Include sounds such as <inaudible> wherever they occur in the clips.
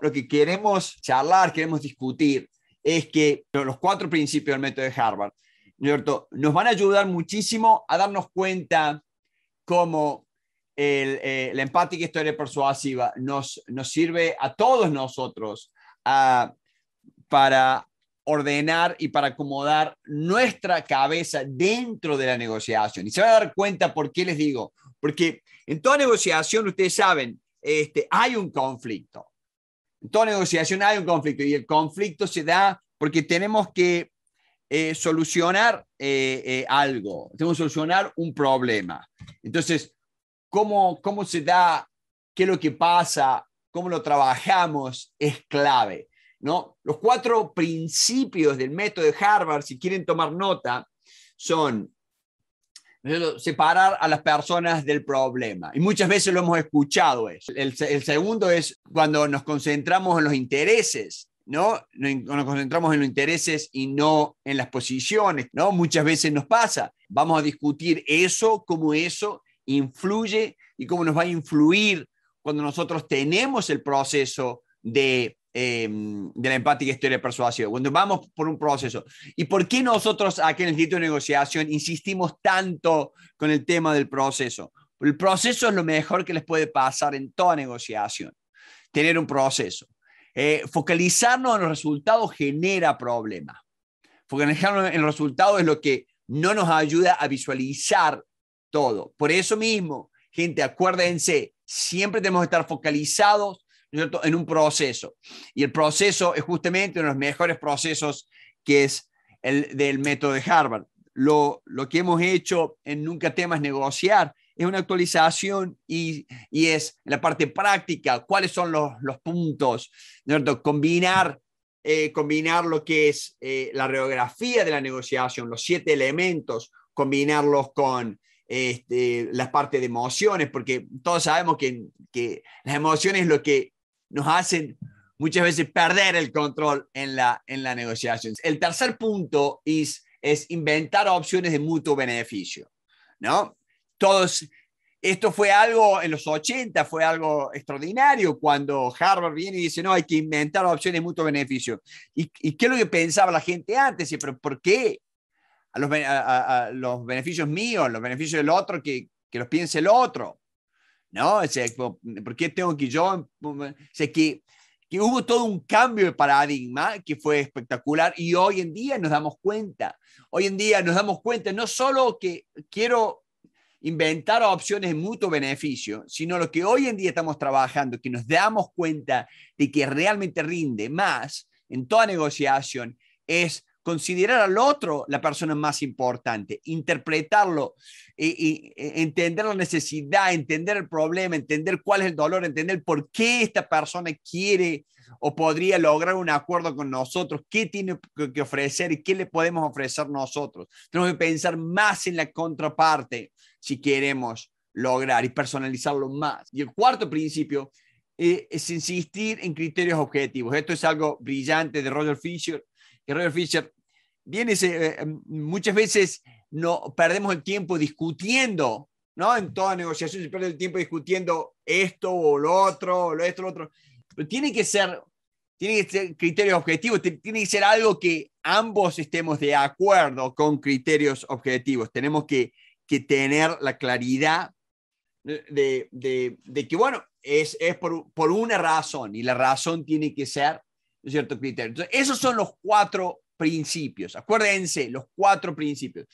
Lo que queremos charlar, queremos discutir, es que los cuatro principios del método de Harvard, ¿cierto? Nos van a ayudar muchísimo a darnos cuenta cómo el, eh, la empática historia persuasiva nos, nos sirve a todos nosotros para ordenar y para acomodar nuestra cabeza dentro de la negociación. Y se van a dar cuenta por qué les digo, porque en toda negociación, ustedes saben, este, hay un conflicto toda negociación hay un conflicto y el conflicto se da porque tenemos que eh, solucionar eh, eh, algo, tenemos que solucionar un problema. Entonces, ¿cómo, ¿cómo se da? ¿Qué es lo que pasa? ¿Cómo lo trabajamos? Es clave. ¿no? Los cuatro principios del método de Harvard, si quieren tomar nota, son separar a las personas del problema. Y muchas veces lo hemos escuchado eso. El, segundo es cuando nos concentramos en los intereses ¿no? Nos concentramos en los intereses y no en las posiciones, ¿no? Muchas veces nos pasa. Vamos a discutir eso, cómo eso influye y cómo nos va a influir cuando nosotros tenemos el proceso de Em, de la empática historia de persuasión, cuando vamos por un proceso. ¿Y por qué nosotros aquí en el Instituto de Negociación insistimos tanto con el tema del proceso? El proceso es lo mejor que les puede pasar en toda negociación, tener un proceso. Eh, focalizarnos en los resultados genera problemas. Focalizarnos en los resultados es lo que no nos ayuda a visualizar todo. Por eso mismo, gente, acuérdense, siempre tenemos que estar focalizados en un proceso. Y el proceso es justamente uno de los mejores procesos que es el del método de Harvard. Lo, lo que hemos hecho en Nunca Temas Negociar es una actualización y, y es la parte práctica, cuáles son los, los puntos, Combinar eh, combinar lo que es eh, la radiografía de la negociación, los siete elementos, combinarlos con este, las partes de emociones, porque todos sabemos que, que, las emociones es lo que nos hacen muchas veces perder el control en la, en la negociación. El tercer punto es, es inventar opciones de mutuo beneficio, ¿no? Todos, esto fue algo en los 80, fue algo extraordinario cuando Harvard viene y dice, no, hay que inventar opciones de mutuo beneficio. ¿Y, y qué es lo que pensaba la gente antes? ¿Pero por qué? A los, beneficios míos, los beneficios del otro, que, que los piense el otro. ¿no? O ¿por qué tengo que yo? O que, que hubo todo un cambio de paradigma que fue espectacular y hoy en día nos damos cuenta. Hoy en día nos damos cuenta no solo que quiero inventar opciones de mutuo beneficio, sino lo que hoy en día estamos trabajando, que nos damos cuenta de que realmente rinde más en toda negociación, es considerar al otro la persona más importante, interpretarlo, y, e, entender la necesidad, entender el problema, entender cuál es el dolor, entender por qué esta persona quiere o podría lograr un acuerdo con nosotros, qué tiene que ofrecer y qué le podemos ofrecer nosotros. Tenemos que pensar más en la contraparte si queremos lograr y personalizarlo más. Y el cuarto principio eh, es insistir en criterios objetivos. Esto es algo brillante de Roger Fisher, que Roger Fisher eh, em, muchas veces no perdemos el tiempo discutiendo, ¿no? En toda negociación se pierde el tiempo discutiendo esto o lo otro, lo esto, lo otro. tiene que ser, tiene que ser criterios objetivos, tiene que ser algo que ambos estemos de acuerdo con criterios objetivos. Tenemos que, que tener la claridad de, de, que, bueno, es, es por, por, una razón y la razón tiene que ser cierto criterio. esos son los cuatro principios. Acuérdense, los cuatro principios.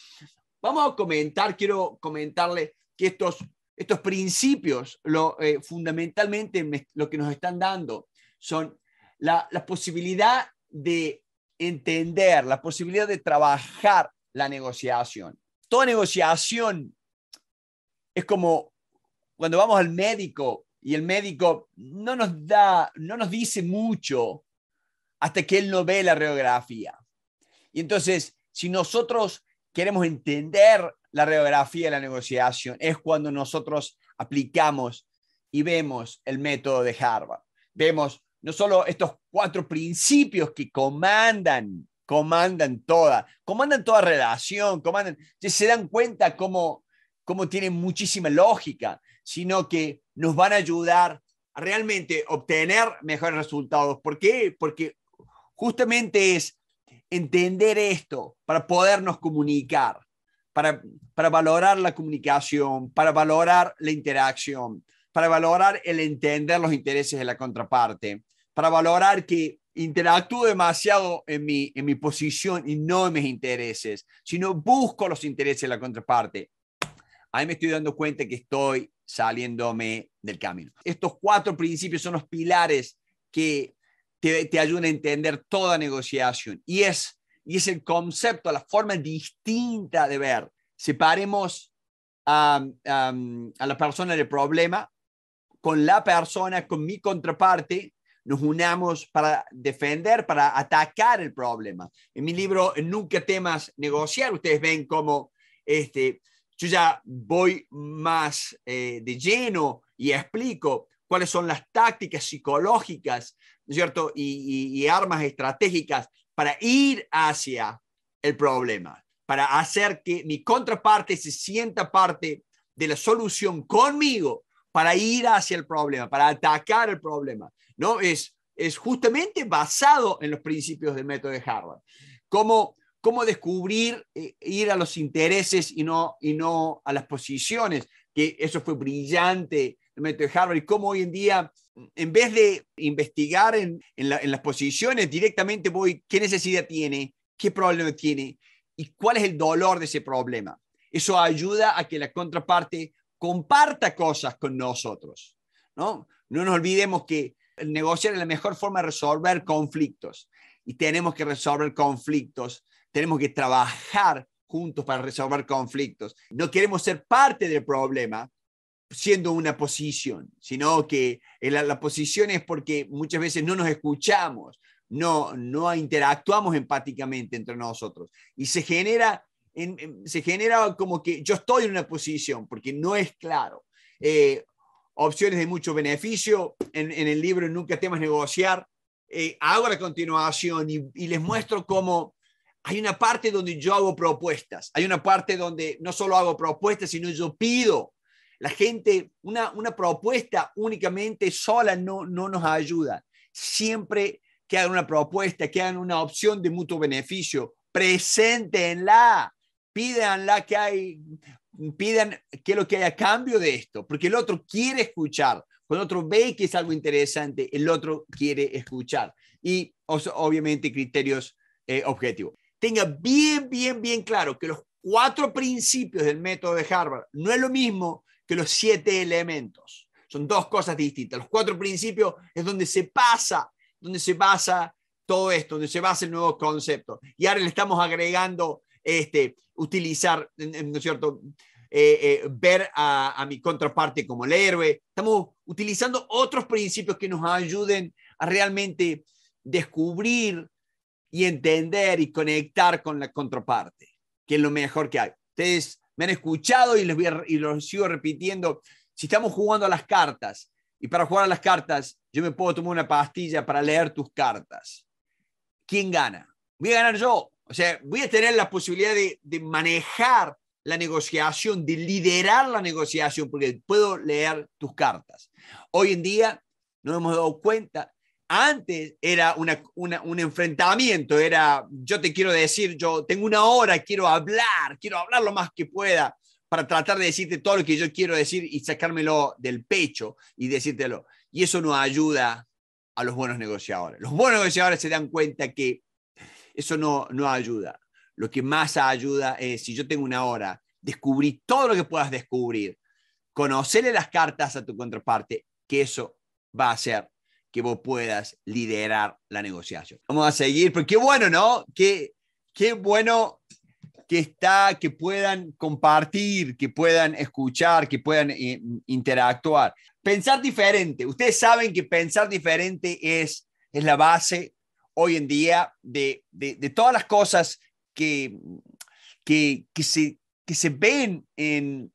Vamos a comentar, quiero comentarles que estos, estos principios, lo, eh, fundamentalmente lo que nos están dando son la, la posibilidad de entender, la posibilidad de trabajar la negociación. Toda negociación es como cuando vamos al médico y el médico no nos da, no nos dice mucho hasta que él no ve la radiografía. Y entonces, si nosotros queremos entender la radiografía de la negociación, es cuando nosotros aplicamos y vemos el método de Harvard. Vemos no solo estos cuatro principios que comandan, comandan toda, comandan toda relación, comandan, se dan cuenta cómo, cómo tienen muchísima lógica, sino que nos van a ayudar a realmente obtener mejores resultados. ¿Por qué? Porque justamente es entender esto, para podernos comunicar, para, para valorar la comunicación, para valorar la interacción, para valorar el entender los intereses de la contraparte, para valorar que interactúo demasiado en mi, en mi posición y no en mis intereses, sino busco los intereses de la contraparte. Ahí me estoy dando cuenta que estoy saliéndome del camino. Estos cuatro principios son los pilares que te, ayuda a entender toda negociación. Y es, y es el concepto, la forma distinta de ver. Separemos a, la persona del problema con la persona, con mi contraparte, nos unamos para defender, para atacar el problema. En mi libro, Nunca temas negociar, ustedes ven cómo este, yo ya voy más eh, de lleno y explico cuáles son las tácticas psicológicas cierto? Y, armas estratégicas para ir hacia el problema, para hacer que mi contraparte se sienta parte de la solución conmigo, para ir hacia el problema, para atacar el problema, ¿no? Es, es justamente basado en los principios del método de Harvard. Cómo, cómo descubrir, eh, ir a los intereses y no, y no a las posiciones, que eso fue brillante método de Harvard, cómo hoy en día, en vez de investigar en, las posiciones, directamente voy, ¿qué necesidad tiene? ¿Qué problema tiene? ¿Y cuál es el dolor de ese problema? Eso ayuda a que la contraparte comparta cosas con nosotros, ¿no? No nos olvidemos que negociar es la mejor forma de resolver conflictos y tenemos que resolver conflictos, tenemos que trabajar juntos para resolver conflictos. No queremos ser parte del problema, siendo una posición, sino que la, posición es porque muchas veces no nos escuchamos, no, no interactuamos empáticamente entre nosotros y se genera, se genera como que yo estoy en una posición porque no es claro. Eh, opciones de mucho beneficio, en, el libro Nunca temas negociar, eh, hago la continuación y, les muestro cómo hay una parte donde yo hago propuestas, hay una parte donde no solo hago propuestas, sino yo pido la gente, una, una propuesta únicamente sola no, no nos ayuda. Siempre que hagan una propuesta, que hagan una opción de mutuo beneficio, preséntenla, pídanla que hay, pidan qué lo que hay a cambio de esto, porque el otro quiere escuchar. Cuando otro ve que es algo interesante, el otro quiere escuchar. Y obviamente criterios eh, objetivos. Tenga bien, bien, bien claro que los cuatro principios del método de Harvard no es lo mismo que los siete elementos. Son dos cosas distintas. Los cuatro principios es donde se pasa, donde se basa todo esto, donde se basa el nuevo concepto. Y ahora le estamos agregando, este, utilizar, ¿no es cierto? Eh, eh, ver a, mi contraparte como el héroe. Estamos utilizando otros principios que nos ayuden a realmente descubrir y entender y conectar con la contraparte, que es lo mejor que hay. Ustedes me han escuchado y les y los sigo repitiendo. Si estamos jugando a las cartas, y para jugar a las cartas, yo me puedo tomar una pastilla para leer tus cartas. ¿Quién gana? Voy a ganar yo. O sea, voy a tener la posibilidad de, de manejar la negociación, de liderar la negociación, porque puedo leer tus cartas. Hoy en día nos hemos dado cuenta antes era un enfrentamiento, era yo te quiero decir, yo tengo una hora, quiero hablar, quiero hablar lo más que pueda para tratar de decirte todo lo que yo quiero decir y sacármelo del pecho y decírtelo. Y eso no ayuda a los buenos negociadores. Los buenos negociadores se dan cuenta que eso no, ayuda. Lo que más ayuda es, si yo tengo una hora, descubrir todo lo que puedas descubrir, conocerle las cartas a tu contraparte, que eso va a ser que vos puedas liderar la negociación. Vamos a seguir, porque qué bueno, ¿no? Qué, qué bueno que está, que puedan compartir, que puedan escuchar, que puedan eh, interactuar. Pensar diferente. Ustedes saben que pensar diferente es, es la base hoy en día de, todas las cosas que, que, se, que se ven en,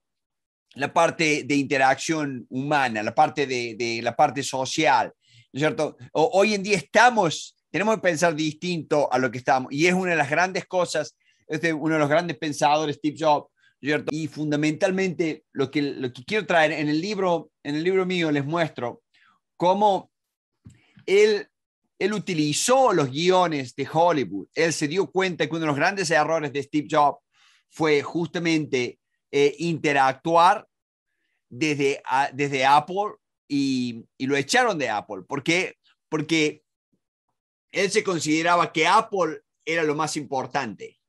la parte de interacción humana, la parte de, la parte social, cierto? hoy en día estamos, tenemos que pensar distinto a lo que estamos Y es una de las grandes cosas, es este, uno de los grandes pensadores, Steve Jobs, Y fundamentalmente lo que, lo quiero traer en el libro, en el libro mío les muestro cómo él, él utilizó los guiones de Hollywood. Él se dio cuenta que uno de los grandes errores de Steve Jobs fue justamente eh, interactuar desde, desde Apple y, lo echaron de Apple. ¿Por Porque él se consideraba que Apple era lo más importante.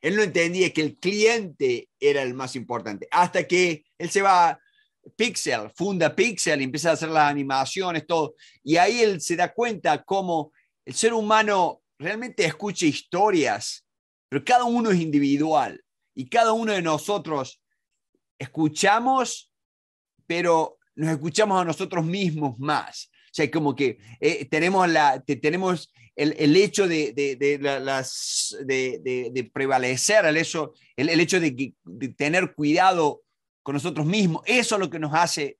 Él no entendía que el cliente era el más importante. Hasta que él se va a Pixel, funda Pixel, empieza a hacer las animaciones, todo. Y ahí él se da cuenta cómo el ser humano realmente escucha historias, pero cada uno es individual. Y cada uno de nosotros escuchamos, pero nos escuchamos a nosotros mismos más. O sea, como que eh, tenemos, la, tenemos el, hecho de, de, de, prevalecer, el hecho, el, hecho de, tener cuidado con nosotros mismos. Eso es lo que nos hace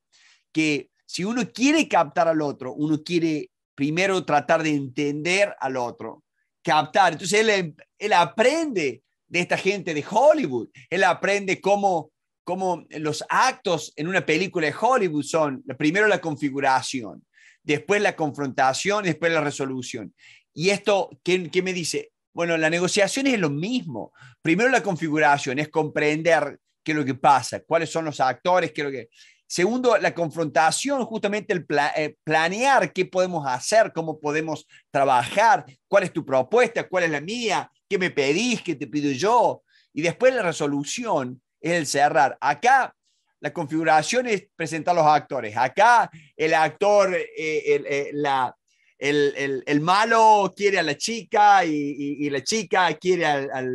que si uno quiere captar al otro, uno quiere primero tratar de entender al otro, captar. Entonces él, él aprende de esta gente de Hollywood, él aprende cómo como los actos en una película de Hollywood son primero la configuración, después la confrontación, después la resolución. Y esto, ¿qué, me dice? Bueno, la negociación es lo mismo. Primero la configuración es comprender qué es lo que pasa, cuáles son los actores, qué lo que... Segundo, la confrontación, justamente el eh, planear qué podemos hacer, cómo podemos trabajar, cuál es tu propuesta, cuál es la mía, qué me pedís, qué te pido yo. Y después la resolución, es el cerrar. Acá la configuración es presentar los actores. Acá el actor, eh, el, eh, la, el, el malo quiere a la chica y, la chica quiere al,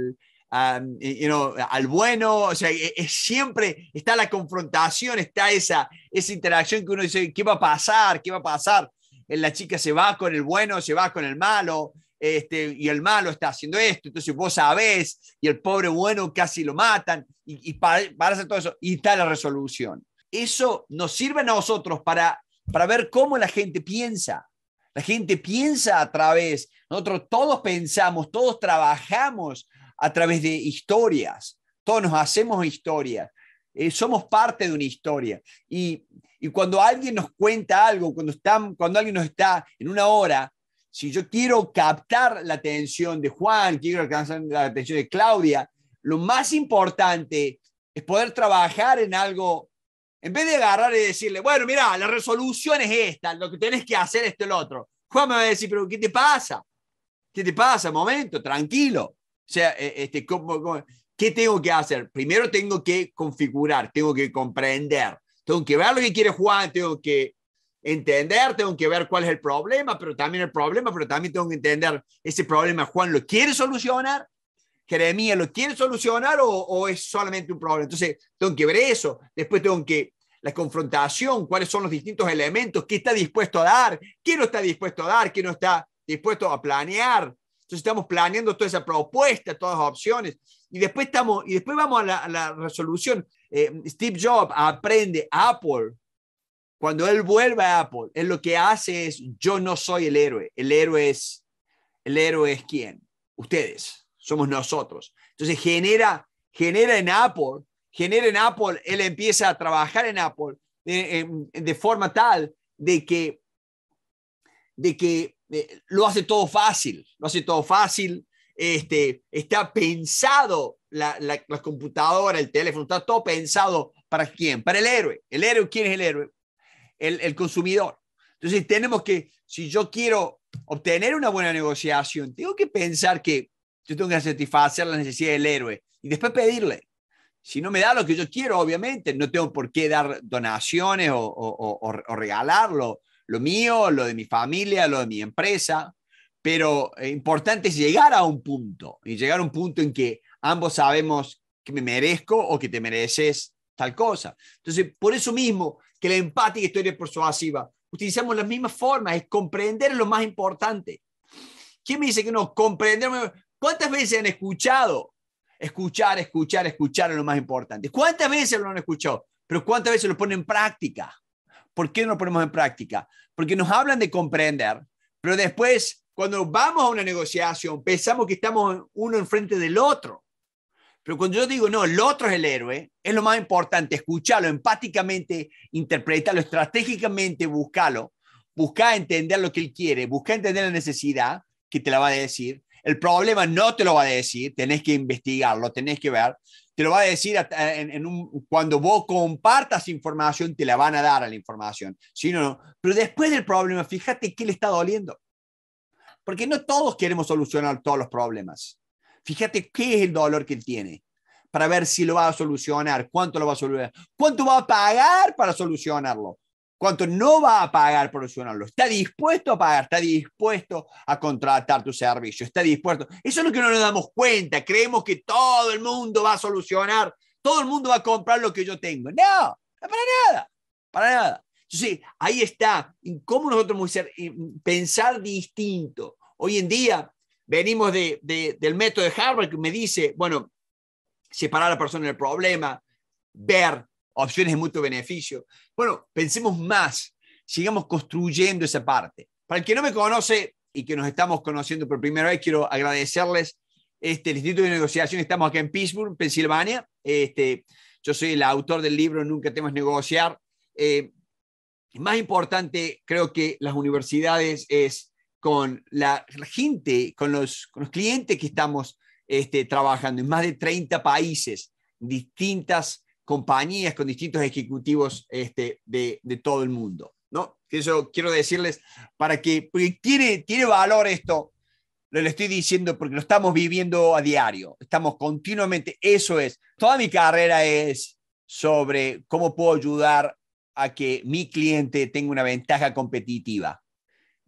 bueno, o sea, e, siempre está la confrontación, está esa, esa interacción que uno dice, ¿qué va a pasar? ¿Qué va a pasar? Eh, la chica se va con el bueno, se va con el malo, este, y el malo está haciendo esto, entonces vos sabés, y el pobre bueno casi lo matan, y, para, hacer todo eso, y está la resolución. Eso nos sirve a nosotros para, para ver cómo la gente piensa. La gente piensa a través, nosotros todos pensamos, todos trabajamos a través de historias, todos nos hacemos historias, eh, somos parte de una historia. Y, y cuando alguien nos cuenta algo, cuando, están, cuando alguien nos está en una hora si yo quiero captar la atención de Juan, quiero alcanzar la atención de Claudia, lo más importante es poder trabajar en algo, en vez de agarrar y decirle, bueno, mira, la resolución es esta, lo que tienes que hacer es el otro. Juan me va a decir, pero ¿qué te pasa? ¿Qué te pasa? Momento, tranquilo. O sea, e, este, qué tengo que hacer? Primero tengo que configurar, tengo que comprender, tengo que ver lo que quiere Juan, tengo que entender, tengo que ver cuál es el problema, pero también el problema, pero también tengo que entender ese problema. Juan lo quiere solucionar, Jeremías lo quiere solucionar o, es solamente un problema. Entonces, tengo que ver eso. Después tengo que la confrontación, cuáles son los distintos elementos, qué está dispuesto a dar, qué no está dispuesto a dar, qué no está dispuesto a planear. Entonces estamos planeando toda esa propuesta, todas las opciones. Y después, estamos, y después vamos a la, resolución. Eh, Steve Jobs aprende, Apple cuando él vuelve a Apple, él lo que hace es, yo no soy el héroe, el héroe es, el héroe es quién, ustedes, somos nosotros. Entonces genera, genera en Apple, genera en Apple, él empieza a trabajar en Apple de, forma tal de que, de que eh, lo hace todo fácil, lo hace todo fácil, este, está pensado la, computadora, el teléfono, está todo pensado para quién, para el héroe. El héroe, ¿quién es el héroe? el, consumidor. Entonces tenemos que, si yo quiero obtener una buena negociación, tengo que pensar que yo tengo que satisfacer la necesidad del héroe y después pedirle. Si no me da lo que yo quiero, obviamente, no tengo por qué dar donaciones o, regalarlo, lo mío, lo de mi familia, lo de mi empresa, pero eh, importante es llegar a un punto y llegar a un punto en que ambos sabemos que me merezco o que te mereces tal cosa. Entonces, por eso mismo, que la empática y historia persuasiva. Utilizamos las mismas formas, es comprender lo más importante. ¿Quién me dice que no? Comprender. ¿Cuántas veces han escuchado? Escuchar, escuchar, escuchar es lo más importante. ¿Cuántas veces lo han escuchado? Pero ¿cuántas veces lo ponen en práctica? ¿Por qué no lo ponemos en práctica? Porque nos hablan de comprender, pero después, cuando vamos a una negociación, pensamos que estamos uno enfrente del otro. Pero cuando yo digo, no, el otro es el héroe, es lo más importante, escucharlo empáticamente, interpretarlo estratégicamente, buscarlo, buscar entender lo que él quiere, buscar entender la necesidad que te la va a decir. El problema no te lo va a decir, tenés que investigarlo, tenés que ver. Te lo va a decir en, cuando vos compartas información, te la van a dar a la información. Pero después del problema, fíjate qué le está doliendo. Porque no todos queremos solucionar todos los problemas. Fíjate qué es el dolor que él tiene para ver si lo va a solucionar, cuánto lo va a solucionar, cuánto va a pagar para solucionarlo, cuánto no va a pagar para solucionarlo. Está dispuesto a pagar, está dispuesto a contratar tu servicio, está dispuesto. Eso es lo que no nos damos cuenta. Creemos que todo el mundo va a solucionar, todo el mundo va a comprar lo que yo tengo. No, para nada, para nada. Entonces, ahí está, cómo nosotros podemos eh, pensar distinto. Hoy en día, Venimos de, del método de Harvard que me dice, bueno, separar a la persona del problema, ver opciones de mutuo beneficio. Bueno, pensemos más, sigamos construyendo esa parte. Para el que no me conoce y que nos estamos conociendo por primera vez, quiero agradecerles. Este, el Instituto de Negociación, estamos acá en Pittsburgh, Pensilvania. Este, yo soy el autor del libro Nunca temas negociar. Eh, más importante, creo que las universidades es con la, gente, con los, clientes que estamos este, trabajando en más de 30 países, distintas compañías con distintos ejecutivos este, de, todo el mundo. ¿no? Eso quiero decirles para que, tiene, tiene valor esto, lo le estoy diciendo porque lo estamos viviendo a diario, estamos continuamente, eso es, toda mi carrera es sobre cómo puedo ayudar a que mi cliente tenga una ventaja competitiva.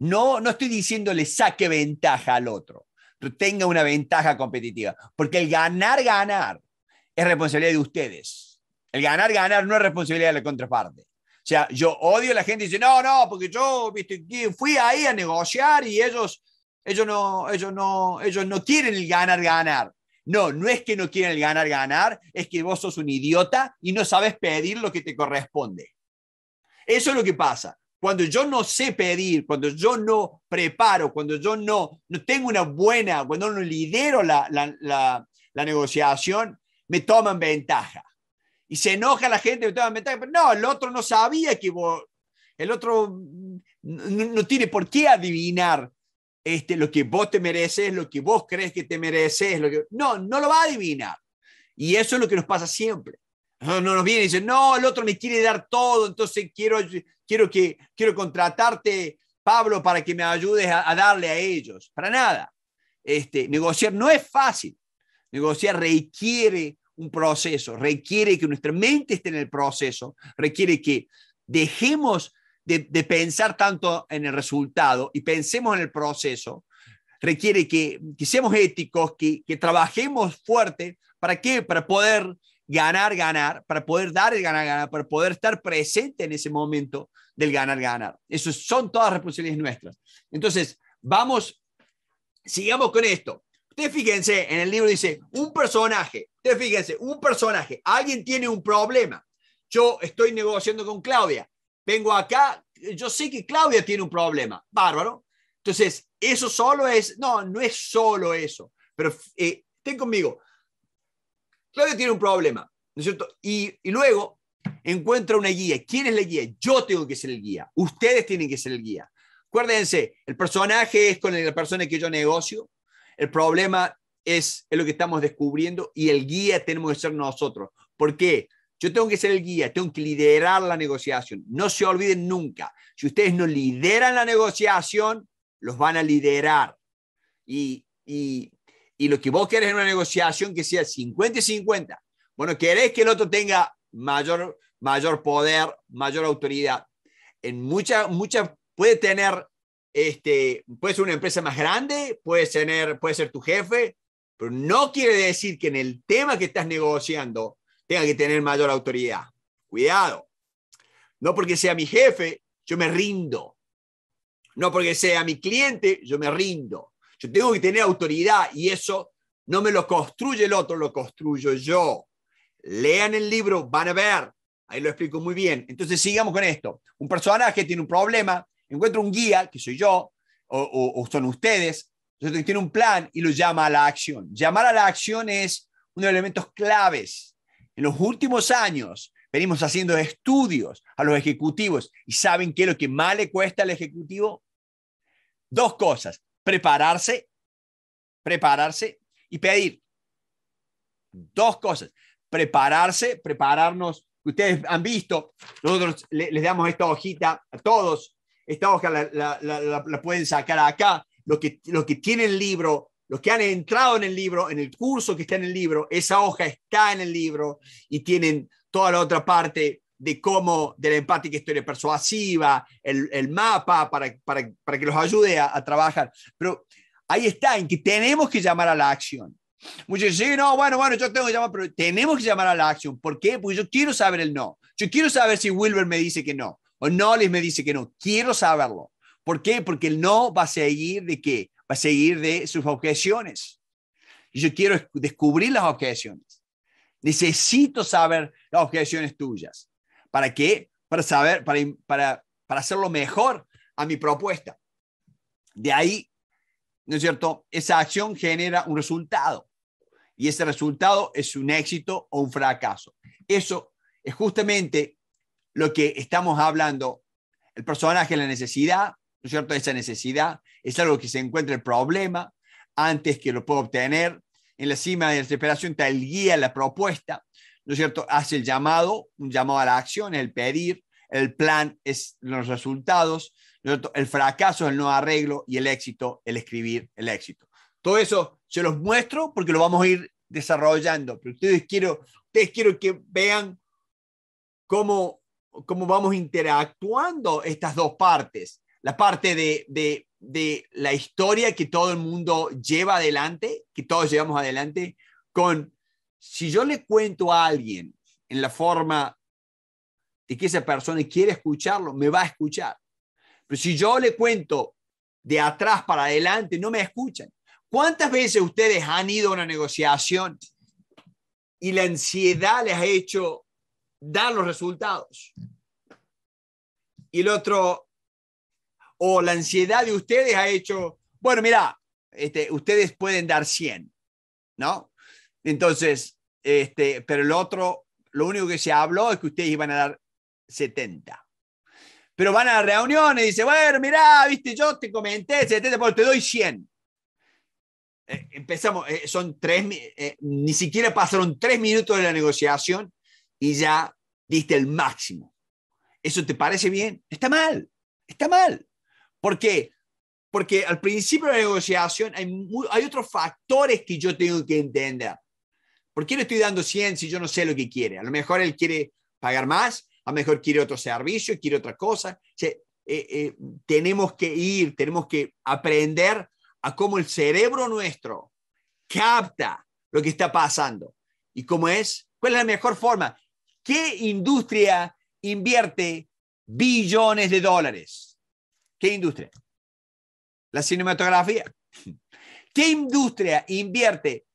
No, no estoy diciéndole saque ventaja al otro, pero tenga una ventaja competitiva, porque el ganar, ganar es responsabilidad de ustedes. El ganar, ganar no es responsabilidad de la contraparte. O sea, yo odio a la gente que dice, no, no, porque yo fui ahí a negociar y ellos, ellos, no, ellos, no, ellos no quieren el ganar, ganar. No, no es que no quieren el ganar, ganar, es que vos sos un idiota y no sabes pedir lo que te corresponde. Eso es lo que pasa. Cuando yo no sé pedir, cuando yo no preparo, cuando yo no, no tengo una buena, cuando no lidero la, la, la, negociación, me toman ventaja. Y se enoja la gente, me toman ventaja, pero no, el otro no sabía que vos, el otro no, tiene por qué adivinar este, lo que vos te mereces, lo que vos crees que te mereces. Lo que... No, no lo va a adivinar. Y eso es lo que nos pasa siempre. no nos viene y dice, no, el otro me quiere dar todo, entonces quiero quiero, que, quiero contratarte, Pablo, para que me ayudes a, darle a ellos. Para nada. Este, negociar no es fácil. Negociar requiere un proceso, requiere que nuestra mente esté en el proceso, requiere que dejemos de, pensar tanto en el resultado y pensemos en el proceso, requiere que, seamos éticos, que, que, trabajemos fuerte. ¿Para qué? Para poder ganar, ganar, para poder dar el ganar, ganar, para poder estar presente en ese momento del ganar, ganar. Eso son todas responsabilidades nuestras. Entonces, vamos, sigamos con esto. Ustedes fíjense, en el libro dice, un personaje, ustedes fíjense, un personaje, alguien tiene un problema. Yo estoy negociando con Claudia, vengo acá, yo sé que Claudia tiene un problema, bárbaro. Entonces, eso solo es, no, no es solo eso, pero eh, estén conmigo, Claudio tiene un problema, ¿no es cierto? Y, luego encuentra una guía. ¿Quién es la guía? Yo tengo que ser el guía. Ustedes tienen que ser el guía. Acuérdense, el personaje es con la persona que yo negocio, el problema es, lo que estamos descubriendo y el guía tenemos que ser nosotros. ¿Por qué? Yo tengo que ser el guía, tengo que liderar la negociación. No se olviden nunca, si ustedes no lideran la negociación, los van a liderar. y y lo que vos querés en una negociación que sea 50 y 50. Bueno, querés que el otro tenga mayor, mayor poder, mayor autoridad. En muchas, muchas, puede tener, este, puede ser una empresa más grande, puede, tener, puede ser tu jefe, pero no quiere decir que en el tema que estás negociando tenga que tener mayor autoridad. Cuidado. No porque sea mi jefe, yo me rindo. No porque sea mi cliente, yo me rindo. Yo tengo que tener autoridad y eso no me lo construye el otro, lo construyo yo. Lean el libro, van a ver. Ahí lo explico muy bien. Entonces sigamos con esto. Un personaje tiene un problema, encuentra un guía, que soy yo, o, son ustedes, entonces tiene un plan y lo llama a la acción. Llamar a la acción es uno de los elementos claves. En los últimos años venimos haciendo estudios a los ejecutivos y ¿saben qué es lo que más le cuesta al ejecutivo? Dos cosas prepararse, prepararse y pedir. Dos cosas. Prepararse, prepararnos. Ustedes han visto, nosotros les damos esta hojita a todos. Esta hoja la, pueden sacar acá. Los que, los que tienen el libro, los que han entrado en el libro, en el curso que está en el libro, esa hoja está en el libro y tienen toda la otra parte de cómo, de la empática historia persuasiva, el, mapa para, para, que los ayude a, trabajar. Pero ahí está, en que tenemos que llamar a la acción. Muchos dicen, no, bueno, bueno, yo tengo que llamar, pero tenemos que llamar a la acción. ¿Por qué? Porque yo quiero saber el no. Yo quiero saber si Wilber me dice que no o no les me dice que no. Quiero saberlo. ¿Por qué? Porque el no va a seguir de qué? Va a seguir de sus objeciones. Y Yo quiero descubrir las objeciones. Necesito saber las objeciones tuyas. ¿Para qué? Para saber, para, para, para hacerlo mejor a mi propuesta. De ahí, ¿no es cierto? Esa acción genera un resultado y ese resultado es un éxito o un fracaso. Eso es justamente lo que estamos hablando. El personaje, la necesidad, ¿no es cierto? Esa necesidad es algo que se encuentra el problema antes que lo pueda obtener. En la cima de la desesperación está el guía, la propuesta. ¿no es cierto? Hace el llamado, un llamado a la acción, el pedir, el plan es los resultados, El fracaso es el no arreglo y el éxito, el escribir el éxito. Todo eso se los muestro porque lo vamos a ir desarrollando, pero ustedes quiero, ustedes quiero que vean cómo, cómo vamos interactuando estas dos partes. La parte de, de la historia que todo el mundo lleva adelante, que todos llevamos adelante, con si yo le cuento a alguien en la forma de que esa persona quiere escucharlo, me va a escuchar. Pero si yo le cuento de atrás para adelante, no me escuchan. ¿Cuántas veces ustedes han ido a una negociación y la ansiedad les ha hecho dar los resultados? Y el otro, o la ansiedad de ustedes ha hecho, bueno, mira, este, ustedes pueden dar 100, ¿no? Entonces, este, pero el otro, lo único que se habló es que ustedes iban a dar 70. Pero van a reuniones y dicen, bueno, mirá, viste, yo te comenté 70, pero te doy 100. Eh, empezamos, eh, son tres, eh, ni siquiera pasaron tres minutos de la negociación y ya diste el máximo. ¿Eso te parece bien? Está mal, está mal. ¿Por qué? Porque al principio de la negociación hay, hay otros factores que yo tengo que entender. ¿Por qué le estoy dando 100 si yo no sé lo que quiere? A lo mejor él quiere pagar más, a lo mejor quiere otro servicio, quiere otra cosa. Eh, eh, tenemos que ir, tenemos que aprender a cómo el cerebro nuestro capta lo que está pasando y cómo es, cuál es la mejor forma. ¿Qué industria invierte billones de dólares? ¿Qué industria? La cinematografía. ¿Qué industria invierte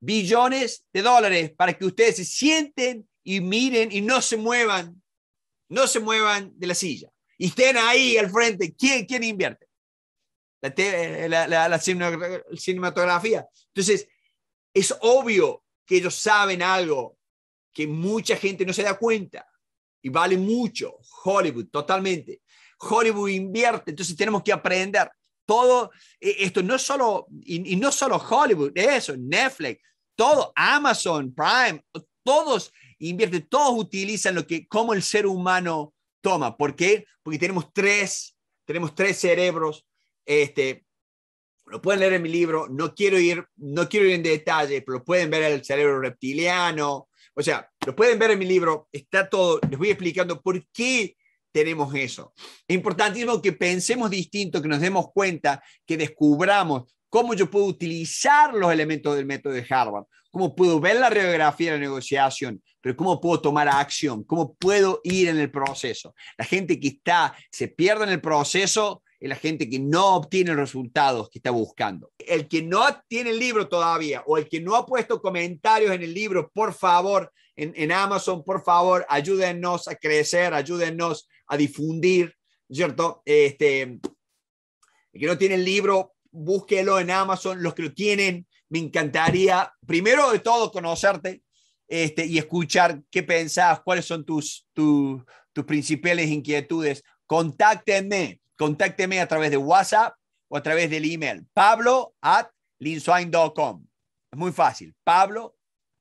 billones de dólares para que ustedes se sienten y miren y no se muevan, no se muevan de la silla. Y estén ahí al frente. ¿Quién, quién invierte? La, eh, la, la cinematografía. Entonces, es obvio que ellos saben algo que mucha gente no se da cuenta y vale mucho. Hollywood, totalmente. Hollywood invierte, entonces tenemos que aprender todo e, esto no solo, y, no solo Hollywood, eso, Netflix, todo, Amazon Prime, todos invierten, todos utilizan lo que, como el ser humano toma. ¿Por qué? Porque tenemos tres, tenemos tres cerebros. Este, lo pueden leer en mi libro, no quiero ir, no quiero ir en detalle, pero pueden ver el cerebro reptiliano, o sea, lo pueden ver en mi libro, está todo, les voy explicando por qué tenemos eso. Es importantísimo que pensemos distinto, que nos demos cuenta, que descubramos cómo yo puedo utilizar los elementos del método de Harvard, cómo puedo ver la radiografía de la negociación, pero cómo puedo tomar acción, cómo puedo ir en el proceso. La gente que está, se pierde en el proceso, es la gente que no obtiene los resultados que está buscando. El que no tiene el libro todavía o el que no ha puesto comentarios en el libro, por favor, en, Amazon, por favor, ayúdennos a crecer, ayúdennos a difundir, ¿cierto? Este, el que no tiene el libro, búsquelo en Amazon, los que lo tienen, me encantaría, primero de todo, conocerte este, y escuchar qué pensás, cuáles son tus, tus principales inquietudes. Contáctenme, contáctenme a través de WhatsApp o a través del email, pablo at linswine.com. Es muy fácil, pablo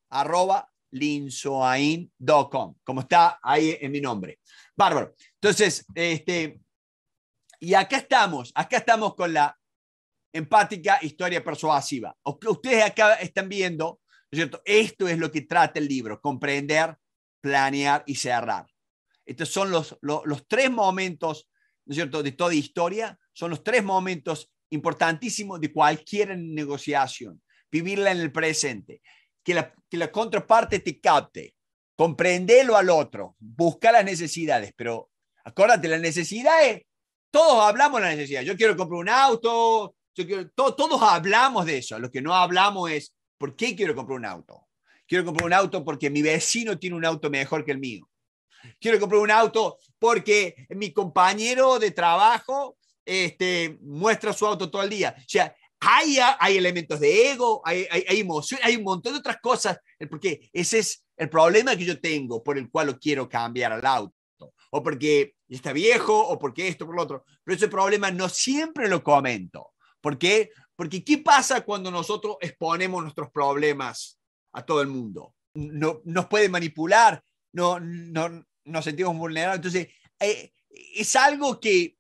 arroba linsoain.com, como está ahí en mi nombre. Bárbaro. Entonces, este, y acá estamos, acá estamos con la empática historia persuasiva. ustedes acá están viendo, ¿no es cierto? Esto es lo que trata el libro, comprender, planear y cerrar. Estos son los, los, los tres momentos, ¿no es cierto?, de toda historia, son los tres momentos importantísimos de cualquier negociación, vivirla en el presente que la, contraparte te capte. Comprendelo al otro, busca las necesidades, pero acuérdate, las necesidades, todos hablamos de las necesidades. Yo quiero comprar un auto, todos hablamos de eso. Lo que no hablamos es, ¿por qué quiero comprar un auto? Quiero comprar un auto porque mi vecino tiene un auto mejor que el mío. Quiero comprar un auto porque mi compañero de trabajo este, muestra su auto todo el día. O sea, hay, hay elementos de ego, hay, hay, hay emoción, hay un montón de otras cosas, porque ese es el problema que yo tengo por el cual lo quiero cambiar al auto, o porque está viejo, o porque esto, por lo otro. Pero ese problema no siempre lo comento. ¿Por qué? Porque ¿qué pasa cuando nosotros exponemos nuestros problemas a todo el mundo? No, nos puede manipular, no, no, nos sentimos vulnerables. Entonces, eh, es algo que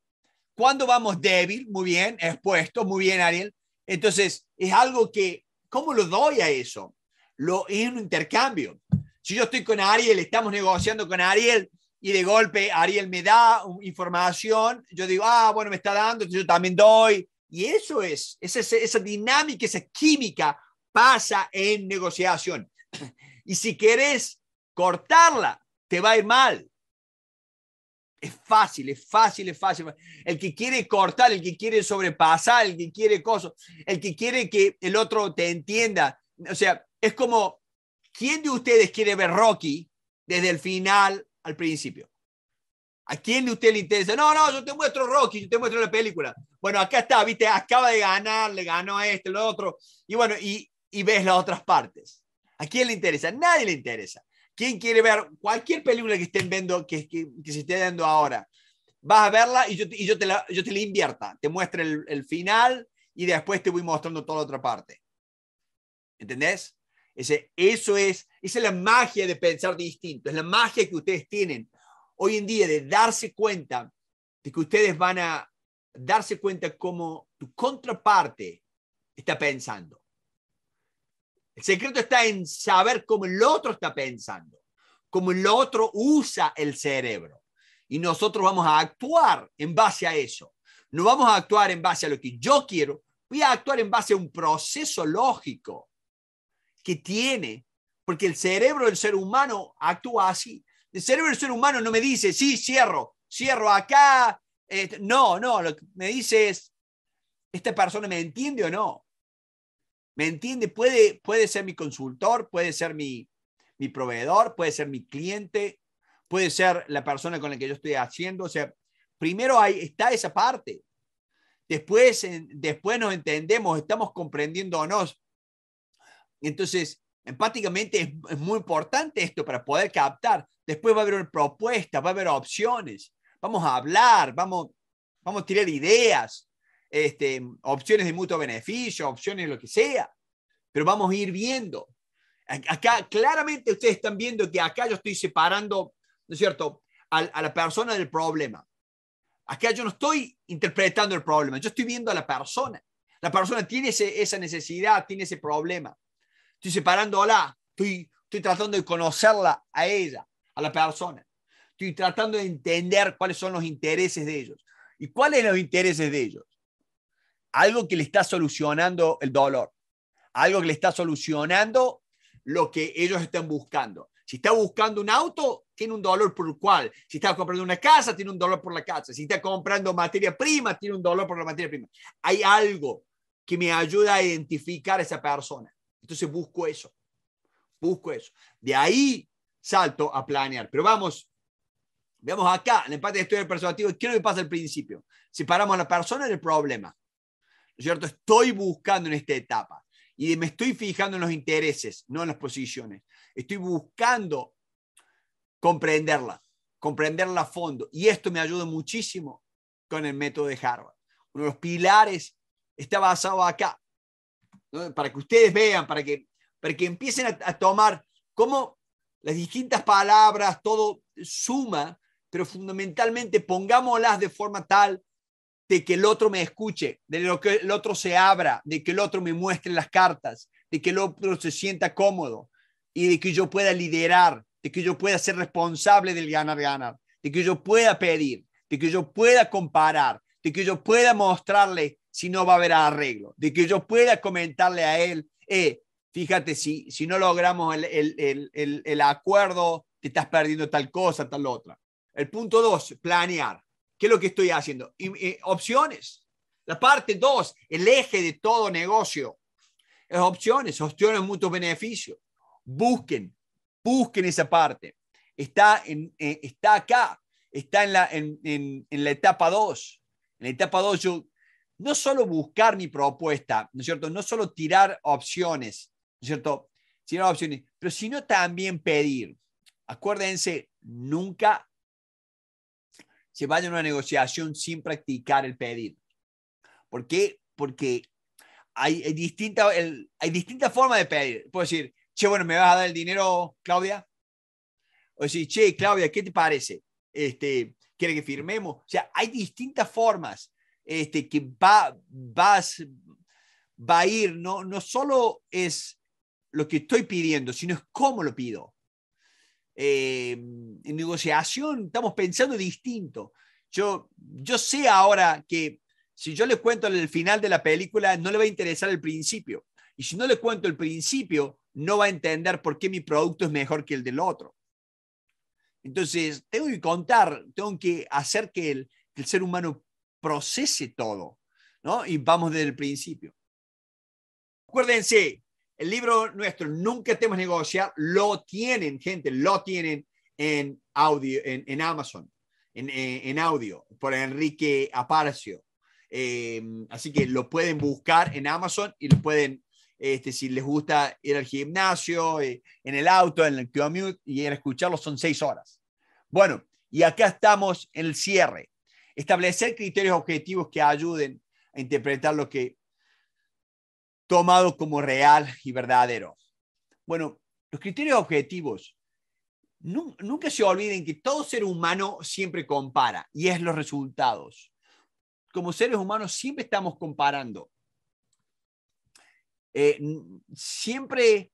cuando vamos débil, muy bien, expuesto, muy bien, Ariel, entonces, es algo que, ¿cómo lo doy a eso? Lo, es un intercambio. Si yo estoy con Ariel, estamos negociando con Ariel y de golpe Ariel me da información, yo digo, ah, bueno, me está dando, yo también doy. Y eso es, esa, esa dinámica, esa química pasa en negociación. <clears throat> Y si quieres cortarla, te va a ir mal es fácil, es fácil, es fácil. El que quiere cortar, el que quiere sobrepasar, el que quiere cosas, el que quiere que el otro te entienda. O sea, es como, ¿quién de ustedes quiere ver Rocky desde el final al principio? ¿A quién de ustedes le interesa? No, no, yo te muestro Rocky, yo te muestro la película. Bueno, acá está, viste, acaba de ganar, le ganó a este, lo otro. Y bueno, y, y ves las otras partes. ¿A quién le interesa? Nadie le interesa. ¿Quién quiere ver cualquier película que estén viendo, que, que se esté dando ahora? Vas a verla y yo, yo, te, la, yo te la invierta, te muestro el, final y después te voy mostrando toda la otra parte. ¿Entendés? Ese, eso es, esa es la magia de pensar distinto, es la magia que ustedes tienen hoy en día de darse cuenta de que ustedes van a darse cuenta cómo tu contraparte está pensando. El secreto está en saber cómo el otro está pensando, cómo el otro usa el cerebro. Y nosotros vamos a actuar en base a eso. No vamos a actuar en base a lo que yo quiero, voy a actuar en base a un proceso lógico que tiene, porque el cerebro del ser humano actúa así. El cerebro del ser humano no me dice, sí, cierro, cierro acá. Este, no, no, lo que me dice es, ¿esta persona me entiende o no? ¿Me entiende? Puede, puede ser mi consultor, puede ser mi, mi proveedor, puede ser mi cliente, puede ser la persona con la que yo estoy haciendo. O sea, primero ahí está esa parte. Después, después nos entendemos, estamos comprendiéndonos. Entonces, empáticamente es, muy importante esto para poder captar. Después va a haber propuestas, va a haber opciones. Vamos a hablar, vamos, vamos a tirar ideas este, opciones de mutuo beneficio, opciones lo que sea, pero vamos a ir viendo. Acá claramente ustedes están viendo que acá yo estoy separando, ¿no es cierto?, a, la persona del problema. Acá yo no estoy interpretando el problema, yo estoy viendo a la persona. La persona tiene esa necesidad, tiene ese problema. Estoy separándola, estoy, estoy tratando de conocerla a ella, a la persona. Estoy tratando de entender cuáles son los intereses de ellos. ¿Y cuáles son los intereses de ellos? algo que le está solucionando el dolor, algo que le está solucionando lo que ellos están buscando. Si está buscando un auto, tiene un dolor por el cual. Si está comprando una casa, tiene un dolor por la casa. Si está comprando materia prima, tiene un dolor por la materia prima. Hay algo que me ayuda a identificar a esa persona. Entonces busco eso. Busco eso. De ahí salto a planear. Pero vamos, veamos acá, el parte de estudio persuasivo, ¿qué es lo que pasa al principio? Separamos a la persona del problema cierto? Estoy buscando en esta etapa y me estoy fijando en los intereses, no en las posiciones. Estoy buscando comprenderla, comprenderla a fondo. Y esto me ayuda muchísimo con el método de Harvard. Uno de los pilares está basado acá, para que ustedes vean, para que, para que empiecen a, a tomar cómo las distintas palabras, todo suma, pero fundamentalmente pongámoslas de forma tal de que el otro me escuche, de lo que el otro se abra, de que el otro me muestre las cartas, de que el otro se sienta cómodo y de que yo pueda liderar, de que yo pueda ser responsable del ganar-ganar, de que yo pueda pedir, de que yo pueda comparar, de que yo pueda mostrarle si no va a haber arreglo, de que yo pueda comentarle a él, eh, fíjate, si, si no logramos el, el, el, el acuerdo, te estás perdiendo tal cosa, tal otra. El punto dos, planear. ¿Qué es lo que estoy haciendo? Y, opciones. La parte dos, el eje de todo negocio. Es opciones, opciones muchos beneficios. Busquen, busquen esa parte. Está, en, eh, está acá, está en la, en, en, la etapa 2. En la etapa 2 yo no solo buscar mi propuesta, ¿no es cierto? No solo tirar opciones, ¿no es cierto? Tirar opciones, pero sino también pedir. Acuérdense, nunca se vaya a una negociación sin practicar el pedir. ¿Por qué? Porque hay, hay distinta, distintas formas de pedir. Puedo decir, che, bueno, ¿me vas a dar el dinero, Claudia? O decir, che, Claudia, ¿qué te parece? Este, ¿Quiere que firmemos? O sea, hay distintas formas este, que va, vas, va a ir. No, no solo es lo que estoy pidiendo, sino es cómo lo pido. Eh, en negociación, estamos pensando distinto. Yo, yo sé ahora que si yo le cuento el final de la película, no le va a interesar el principio. Y si no le cuento el principio, no va a entender por qué mi producto es mejor que el del otro. Entonces, tengo que contar, tengo que hacer que el, que el ser humano procese todo, ¿no? Y vamos desde el principio. Acuérdense, el libro nuestro, Nunca temas negociar, lo tienen, gente, lo tienen en audio, en, Amazon, en, audio, por Enrique aparcio em, así que lo pueden buscar en Amazon y lo pueden, este, si les gusta ir al gimnasio, eh, en el auto, en el commute y ir a escucharlo, son seis horas. Bueno, y acá estamos en el cierre. Establecer criterios objetivos que ayuden a interpretar lo que tomado como real y verdadero. Bueno, los criterios objetivos. nunca se olviden que todo ser humano siempre compara y es los resultados. Como seres humanos siempre estamos comparando. Eh, siempre,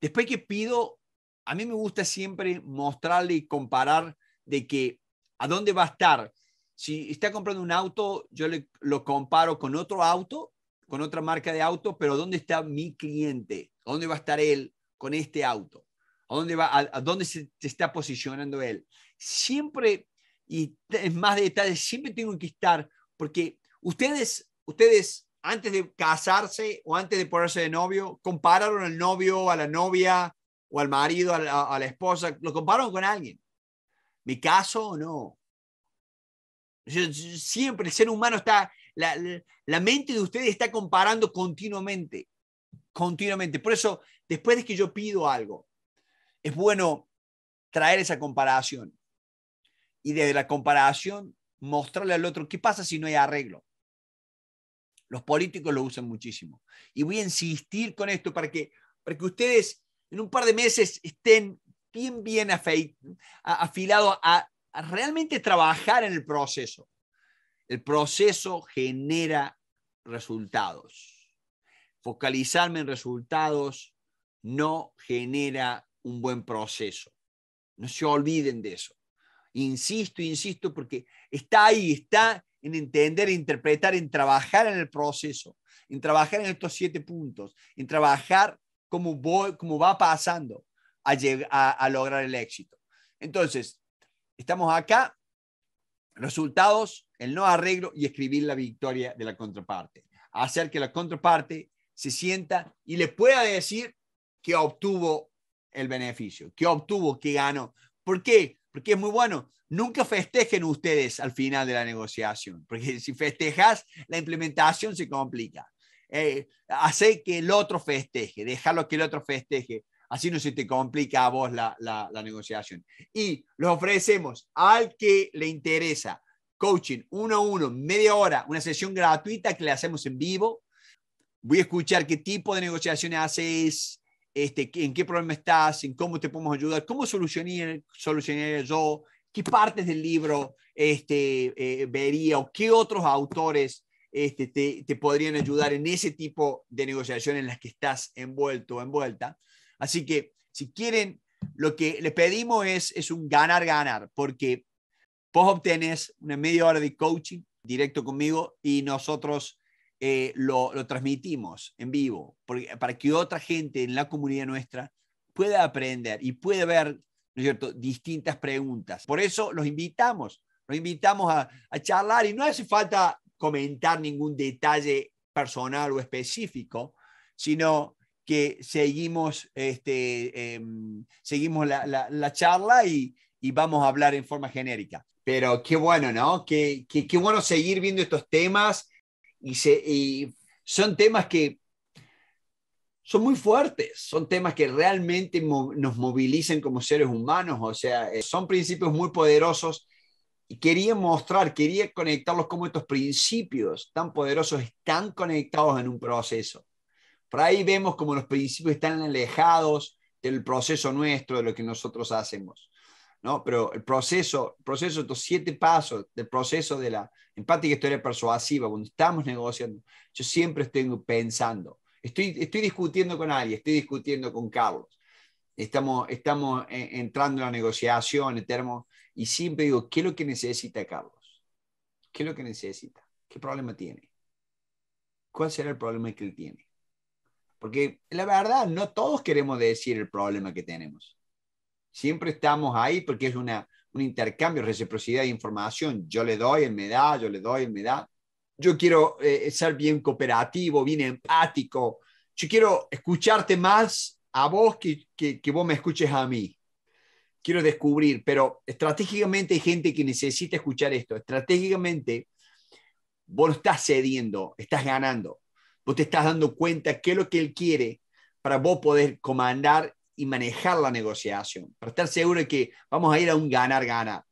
después que pido, a mí me gusta siempre mostrarle y comparar de que a dónde va a estar. Si está comprando un auto, yo lo comparo con otro auto con otra marca de auto, pero ¿dónde está mi cliente? dónde va a estar él con este auto? ¿A dónde, va, a, dónde se, está posicionando él? Siempre, y en más detalles, siempre tengo que estar, porque ustedes, ustedes antes de casarse o antes de ponerse de novio, compararon al novio, a la novia o al marido, a la, esposa, lo compararon con alguien. ¿Mi caso o no? siempre el ser humano está la, mente de ustedes está comparando continuamente, continuamente. Por eso, después de que yo pido algo, es bueno traer esa comparación y desde la comparación mostrarle al otro qué pasa si no hay arreglo. Los políticos lo usan muchísimo. Y voy a insistir con esto para que, para que ustedes en un par de meses estén bien, bien afilados a, realmente trabajar en el proceso. El proceso genera resultados. Focalizarme en resultados no genera un buen proceso. No se olviden de eso. Insisto, insisto, porque está ahí, está en entender, interpretar, en trabajar en el proceso, en trabajar en estos siete puntos, en trabajar cómo, cómo va pasando a, a lograr el éxito. Entonces, estamos acá, resultados, el no arreglo y escribir la victoria de la contraparte. Hacer que la contraparte se sienta y le pueda decir que obtuvo el beneficio, que obtuvo, que ganó. ¿Por qué? Porque es muy bueno. Nunca festejen ustedes al final de la negociación, porque si festejas, la implementación se complica. Eh, hacer que el otro festeje, dejarlo que el otro festeje. Así no se te complica a vos la, negociación. Y los ofrecemos al que le interesa coaching uno a uno, media hora, una sesión gratuita que le hacemos en vivo. Voy a escuchar qué tipo de negociaciones haces, este, en qué problema estás, en cómo te podemos ayudar, cómo solucionar, solucionar yo, qué partes del libro este, eh, vería o qué otros autores este, te, te, podrían ayudar en ese tipo de negociación en las que estás envuelto o envuelta. Así que si quieren, lo que les pedimos es, es un ganar-ganar, porque vos obtenés una media hora de coaching directo conmigo y nosotros eh, lo, transmitimos en vivo para que otra gente en la comunidad nuestra pueda aprender y pueda ver, ¿no es cierto?, distintas preguntas. Por eso los invitamos, los invitamos a, a charlar y no hace falta comentar ningún detalle personal o específico, sino que seguimos, este, em, seguimos la, la, charla y, y, vamos a hablar en forma genérica. Pero qué bueno, ¿no? Qué, qué, qué bueno seguir viendo estos temas y, se, y son temas que son muy fuertes, son temas que realmente nos movilizan como seres humanos, o sea, eh, son principios muy poderosos y quería mostrar, quería conectarlos como estos principios tan poderosos están conectados en un proceso. Por ahí vemos como los principios están alejados del proceso nuestro, de lo que nosotros hacemos. ¿no? Pero el proceso, proceso, estos siete pasos del proceso de la empática historia persuasiva, cuando estamos negociando, yo siempre estoy pensando. Estoy, estoy discutiendo con alguien, estoy discutiendo con Carlos. Estamos, estamos eh, entrando en la negociación, en y siempre digo, ¿qué es lo que necesita Carlos? ¿Qué es lo que necesita? ¿Qué problema tiene? ¿Cuál será el problema que él tiene? Porque la verdad, no todos queremos decir el problema que tenemos. Siempre estamos ahí porque es una, un intercambio, reciprocidad de información. Yo le doy, él me da, yo le doy, él me da. Yo quiero eh, ser bien cooperativo, bien empático. Yo quiero escucharte más a vos que, que, que vos me escuches a mí. Quiero descubrir, pero estratégicamente hay gente que necesita escuchar esto. Estratégicamente, vos no estás cediendo, estás ganando Vos te estás dando cuenta qué es lo que él quiere para vos poder comandar y manejar la negociación, para estar seguro de que vamos a ir a un ganar-ganar.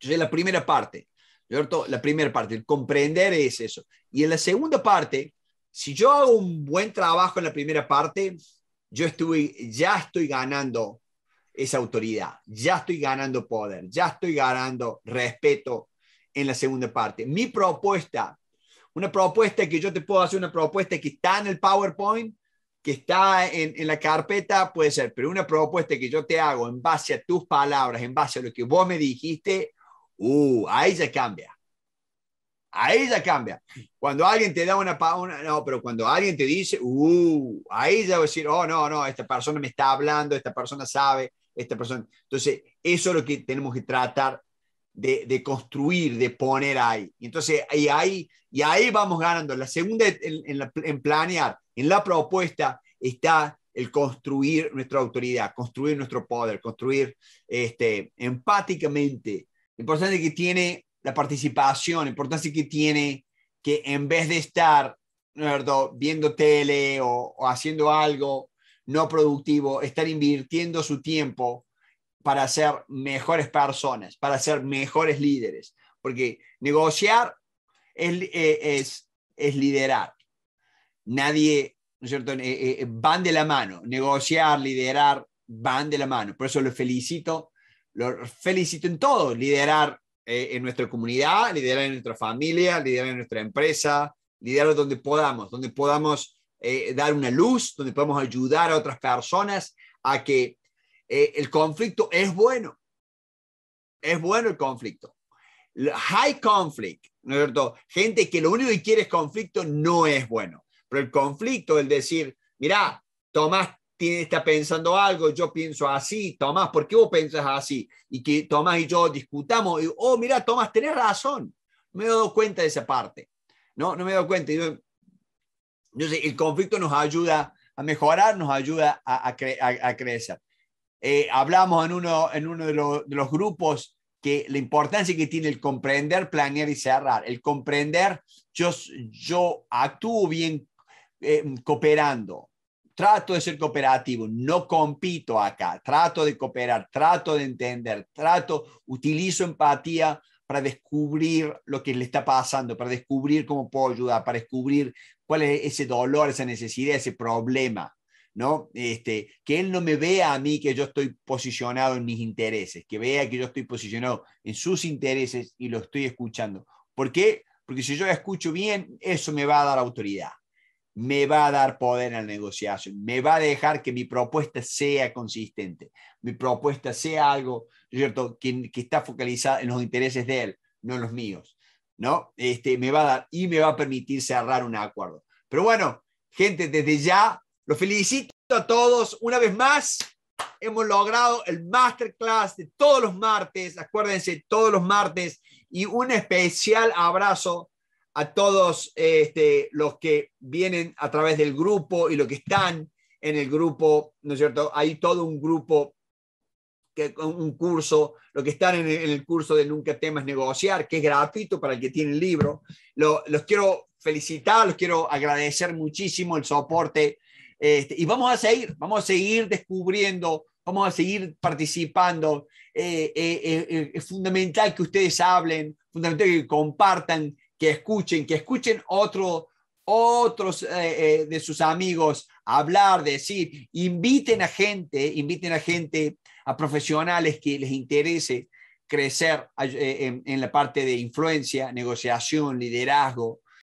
Entonces, la primera parte, ¿cierto? La primera parte, el comprender es eso. Y en la segunda parte, si yo hago un buen trabajo en la primera parte, yo estuve, ya estoy ganando esa autoridad, ya estoy ganando poder, ya estoy ganando respeto en la segunda parte. Mi propuesta una propuesta que yo te puedo hacer, una propuesta que está en el PowerPoint, que está en, en, la carpeta, puede ser, pero una propuesta que yo te hago en base a tus palabras, en base a lo que vos me dijiste, uh, ahí ya cambia. Ahí ya cambia. Cuando alguien te da una, una no, pero cuando alguien te dice, uh, ahí ya a decir, oh, no, no, esta persona me está hablando, esta persona sabe, esta persona. Entonces, eso es lo que tenemos que tratar de, construir, de poner ahí. Entonces, y ahí, vamos ganando. La segunda, en, planear, en la propuesta está el construir nuestra autoridad, construir nuestro poder, construir este, empáticamente. importante que tiene la participación, importante que tiene que en vez de estar viendo tele o, haciendo algo no productivo, estar invirtiendo su tiempo para ser mejores personas, para ser mejores líderes, porque negociar es, eh, es, liderar. Nadie, ¿no es cierto?, eh, eh, van de la mano, negociar, liderar, van de la mano. Por eso lo felicito, lo felicito en todo, liderar en nuestra comunidad, liderar en nuestra familia, liderar en nuestra empresa, liderar donde podamos, donde podamos dar una luz, donde podamos ayudar a otras personas a que eh, el conflicto es bueno. Es bueno el conflicto. High conflict, ¿no es cierto? Gente que lo único que quiere es conflicto no es bueno. Pero el conflicto, el decir, mira, Tomás está pensando algo, yo pienso así, Tomás, ¿por qué vos pensás así? Y que Tomás y yo discutamos, y, oh, mira, Tomás, tenés razón, no me he dado cuenta de esa parte, no, no me he dado cuenta. Yo, sé, el conflicto nos ayuda a mejorar, nos ayuda a crecer. Eh, hablamos en uno, en uno de, los grupos que la importancia que tiene el comprender, planear y cerrar. El comprender, yo, yo actúo bien eh, cooperando, trato de ser cooperativo, no compito acá, trato de cooperar, trato de entender, trato, utilizo empatía para descubrir lo que le está pasando, para descubrir cómo puedo ayudar, para descubrir cuál es ese dolor, esa necesidad, ese problema. ¿no? Este, que él no me vea a mí que yo estoy posicionado en mis intereses, que vea que yo estoy posicionado en sus intereses y lo estoy escuchando. ¿Por qué? Porque si yo escucho bien, eso me va a dar autoridad, me va a dar poder en la negociación, me va a dejar que mi propuesta sea consistente, mi propuesta sea algo, ¿cierto?, que, está focalizada en los intereses de él, no en los míos, ¿no? Este, me va a dar y me va a permitir cerrar un acuerdo. Pero bueno, gente, desde ya felicito a todos una vez más. Hemos logrado el masterclass de todos los martes, acuérdense, todos los martes, y un especial abrazo a todos este, los que vienen a través del grupo y los que están en el grupo, ¿no es cierto? Hay todo un grupo, que, un curso, los que están en el, curso de Nunca Temas Negociar, que es gratuito para el que tiene el libro. los quiero felicitar, los quiero agradecer muchísimo el soporte este, y vamos a seguir, vamos a seguir descubriendo, vamos a seguir participando. Eh, eh, eh, es fundamental que ustedes hablen, fundamental que compartan, que escuchen, que escuchen otro, otros de sus amigos hablar, decir, inviten a gente, inviten a gente, a profesionales que les interese crecer en la parte de influencia, negociación, liderazgo,